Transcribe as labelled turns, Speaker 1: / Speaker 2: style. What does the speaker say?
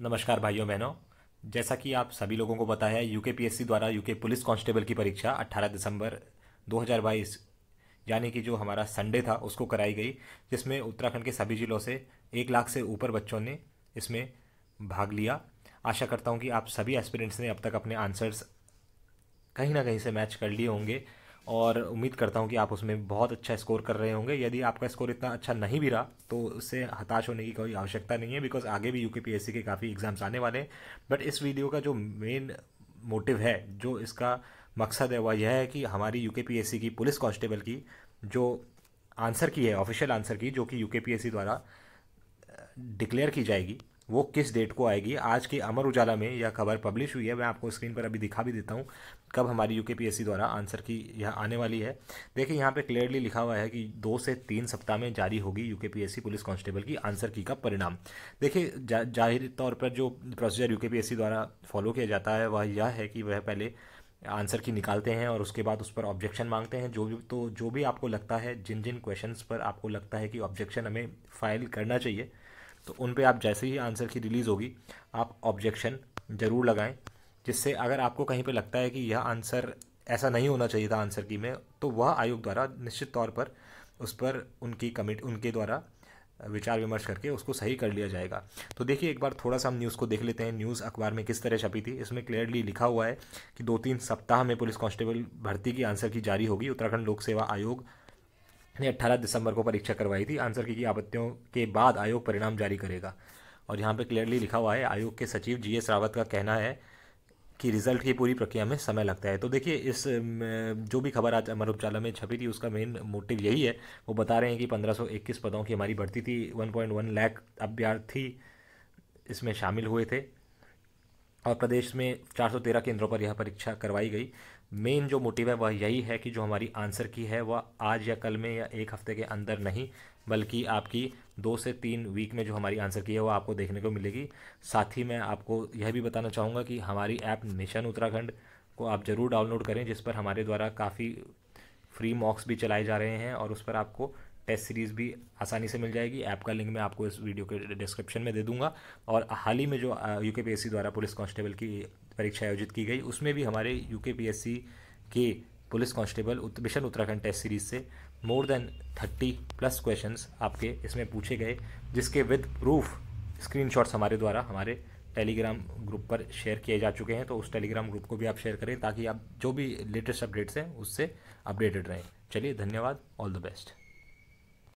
Speaker 1: नमस्कार भाइयों बहनों जैसा कि आप सभी लोगों को पता है यूके पीएससी द्वारा यूके पुलिस कांस्टेबल की परीक्षा 18 दिसंबर 2022 यानी कि जो हमारा संडे था उसको कराई गई जिसमें उत्तराखंड के सभी जिलों से एक लाख से ऊपर बच्चों ने इसमें भाग लिया आशा करता हूँ कि आप सभी एस्पिरेंट्स ने अब तक अपने आंसर्स कहीं ना कहीं से मैच कर लिए होंगे और उम्मीद करता हूँ कि आप उसमें बहुत अच्छा स्कोर कर रहे होंगे यदि आपका स्कोर इतना अच्छा नहीं भी रहा तो उससे हताश होने की कोई आवश्यकता नहीं है बिकॉज आगे भी यू के काफ़ी एग्ज़ाम्स आने वाले हैं बट इस वीडियो का जो मेन मोटिव है जो इसका मकसद है वह यह है कि हमारी यू की पुलिस कांस्टेबल की जो आंसर की है ऑफिशियल आंसर की जो कि यू द्वारा डिक्लेयर की जाएगी वो किस डेट को आएगी आज के अमर उजाला में यह खबर पब्लिश हुई है मैं आपको स्क्रीन पर अभी दिखा भी देता हूँ कब हमारी यू द्वारा आंसर की यह आने वाली है देखिए यहाँ पे क्लियरली लिखा हुआ है कि दो से तीन सप्ताह में जारी होगी यू पुलिस कांस्टेबल की आंसर की का परिणाम देखिए जा, जाहिर तौर पर जो प्रोसीजर यू द्वारा फॉलो किया जाता है वह यह है कि वह पहले आंसर की निकालते हैं और उसके बाद उस पर ऑब्जेक्शन मांगते हैं जो भी तो जो भी आपको लगता है जिन जिन क्वेश्चंस पर आपको लगता है कि ऑब्जेक्शन हमें फाइल करना चाहिए तो उन पे आप जैसे ही आंसर की रिलीज़ होगी आप ऑब्जेक्शन ज़रूर लगाएं जिससे अगर आपको कहीं पे लगता है कि यह आंसर ऐसा नहीं होना चाहिए था आंसर की में तो वह आयोग द्वारा निश्चित तौर पर उस पर उनकी कमिट उनके द्वारा विचार विमर्श करके उसको सही कर लिया जाएगा तो देखिए एक बार थोड़ा सा हम न्यूज़ को देख लेते हैं न्यूज़ अखबार में किस तरह छपी थी इसमें क्लियरली लिखा हुआ है कि दो तीन सप्ताह में पुलिस कांस्टेबल भर्ती की आंसर की जारी होगी उत्तराखंड लोक सेवा आयोग ने 18 दिसंबर को परीक्षा करवाई थी आंसर की, आपत्तियों के बाद आयोग परिणाम जारी करेगा और यहाँ पे क्लियरली लिखा हुआ है आयोग के सचिव जी एस रावत का कहना है कि रिजल्ट की पूरी प्रक्रिया में समय लगता है तो देखिए इस जो भी खबर आज अमर उपचाला में छपी थी उसका मेन मोटिव यही है वो बता रहे हैं कि 1521 पदों की हमारी भर्ती थी 1.1 लाख अभ्यर्थी इसमें शामिल हुए थे और प्रदेश में 413 केंद्रों पर यह परीक्षा करवाई गई मेन जो मोटिव है वह यही है कि जो हमारी आंसर की है वह आज या कल में या एक हफ्ते के अंदर नहीं बल्कि आपकी दो से तीन वीक में जो हमारी आंसर की है वो आपको देखने को मिलेगी साथ ही मैं आपको यह भी बताना चाहूँगा कि हमारी ऐप मिशन उत्तराखंड को आप ज़रूर डाउनलोड करें जिस पर हमारे द्वारा काफ़ी फ्री मॉक्स भी चलाए जा रहे हैं और उस पर आपको टेस्ट सीरीज़ भी आसानी से मिल जाएगी ऐप का लिंक मैं आपको इस वीडियो के डिस्क्रिप्शन में दे दूंगा और हाल ही में जो यू के द्वारा पुलिस कांस्टेबल की परीक्षा आयोजित की गई उसमें भी हमारे U K police constable mission Uttarakhand test series से more than thirty plus question आपके इसमें पूछे गए जिसके विद प्रूफ स्क्रीन हमारे द्वारा हमारे टेलीग्राम ग्रुप पर शेयर किए जा चुके हैं तो उस टेलीग्राम ग्रुप को भी आप शेयर करें ताकि आप जो भी लेटेस्ट अपडेट्स हैं उससे अपडेटेड रहें चलिए धन्यवाद ऑल द बेस्ट